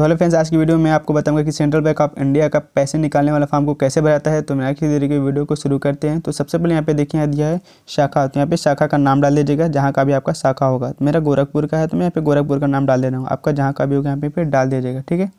तो hello friends आज की वीडियो में आपको बताऊंगा कि सेंट्रल बैंक ऑफ इंडिया का पैसे निकालने वाला फॉर्म को कैसे भराता है तो मेरा किसी तरीके वीडियो को शुरू करते हैं तो सबसे पहले यहाँ पे देखिए यहाँ दिया है शाखा तो यहाँ पे शाखा का नाम डाल दीजिएगा जहाँ का भी आपका शाखा होगा तो मेरा गोरखपुर का है तो मैं यहाँ पे गोरखपुर का नाम डाल दे रहा हूँ आपका जहाँ का भी होगा यहाँ पे फिर डाल दीजिएगा ठीक है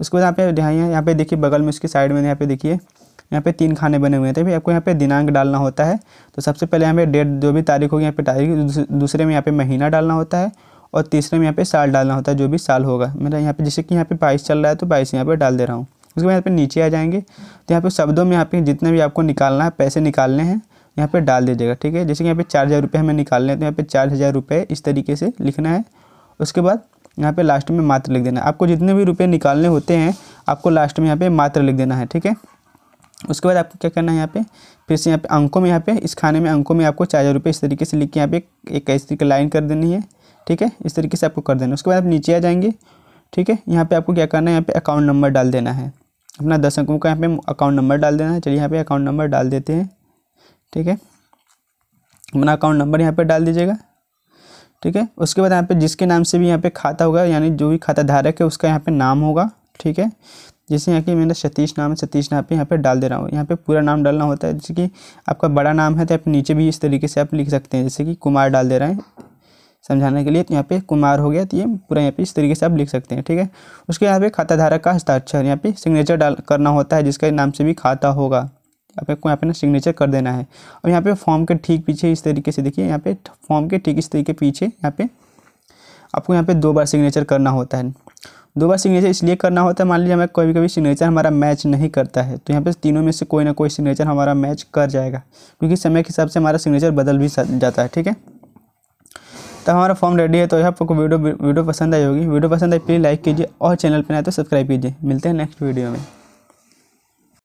उसके बाद यहाँ पे ध्यान यहाँ पे देखिए बगल में उसकी साइड में यहाँ पे देखिए यहाँ पे तीन खाने बने हुए हैं भी आपको यहाँ पे दिनांक डालना होता है तो सबसे पहले यहाँ पे डेट जो भी तारीख होगी यहाँ पे तारीख दूसरे में यहाँ पे महीना डालना होता है और तीसरे में यहाँ पे साल डालना होता है जो भी साल होगा मेरा यहाँ पे जैसे कि यहाँ पे बाईस चल रहा है तो बाईस यहाँ पे डाल दे रहा हूँ उसके बाद यहाँ पे नीचे आ जाएंगे तो यहाँ पे शब्दों में यहाँ पे जितने भी आपको निकालना है पैसे निकालने हैं यहाँ पे डाल दीजिएगा ठीक है जैसे कि यहाँ पे चार हज़ार रुपये हमें निकालने हैं तो यहाँ पे चार हज़ार रुपये इस तरीके से लिखना है उसके बाद यहाँ पर लास्ट में मात्र लिख देना है आपको जितने भी रुपये निकालने होते हैं आपको लास्ट में यहाँ पे मात्र लिख देना है ठीक है उसके बाद आपको क्या करना है यहाँ पे फिर से यहाँ पे अंकों में यहाँ पे इस खाने में अंकों में आपको चार हज़ार रुपये इस तरीके से लिख के यहाँ पे एक ऐसी लाइन कर देनी है ठीक है इस तरीके से आपको कर देना उसके बाद आप नीचे आ जाएंगे ठीक है यहाँ पे आपको क्या करना है यहाँ पे अकाउंट नंबर डाल देना है अपना दस अंकों का यहाँ पे अकाउंट नंबर डाल देना है चलिए यहाँ पे अकाउंट नंबर डाल देते हैं ठीक है अपना अकाउंट नंबर यहाँ पे डाल दीजिएगा ठीक है उसके बाद यहाँ पे जिसके नाम से भी यहाँ पे खाता होगा यानी जो भी खाता धारक है उसका यहाँ पे नाम होगा ठीक है जैसे यहाँ की मेरा सतीश नाम है सतीश नाम पे यहाँ पे डाल दे रहा हूँ यहाँ पे पूरा नाम डालना होता है जैसे कि आपका बड़ा नाम है तो आप नीचे भी इस तरीके से आप लिख सकते हैं जैसे कि कुमार डाल दे रहे हैं समझाने के लिए तो यहाँ पे कुमार हो गया तो ये पूरा यहाँ पे इस तरीके से आप लिख सकते हैं ठीक है उसके यहाँ पे खाता धारक का हस्ताक्षर यहाँ पे सिग्नेचर डाल करना होता है जिसके नाम से भी खाता होगा आपको यहाँ पे ना सिग्नेचर कर देना है और यहाँ पे फॉर्म के ठीक पीछे इस तरीके से देखिए यहाँ पे फॉर्म के ठीक इस तरीके पीछे यहाँ पे आपको यहाँ पे दो बार सिग्नेचर करना होता है दो बार सिग्नेचर इसलिए करना होता है मान लीजिए हमें कभी कभी सिग्नेचर हमारा मैच नहीं करता है तो यहाँ पे तीनों में से कोई ना कोई सिग्नेचर हमारा मैच कर जाएगा क्योंकि समय के हिसाब से हमारा सिग्नेचर बदल भी जाता है ठीक है तो हमारा फॉर्म रेडी है तो आपको वीडियो वीडियो पसंद आई होगी वीडियो पसंद आई प्लीज़ लाइक कीजिए और चैनल पर आए तो सब्सक्राइब कीजिए मिलते हैं नेक्स्ट वीडियो में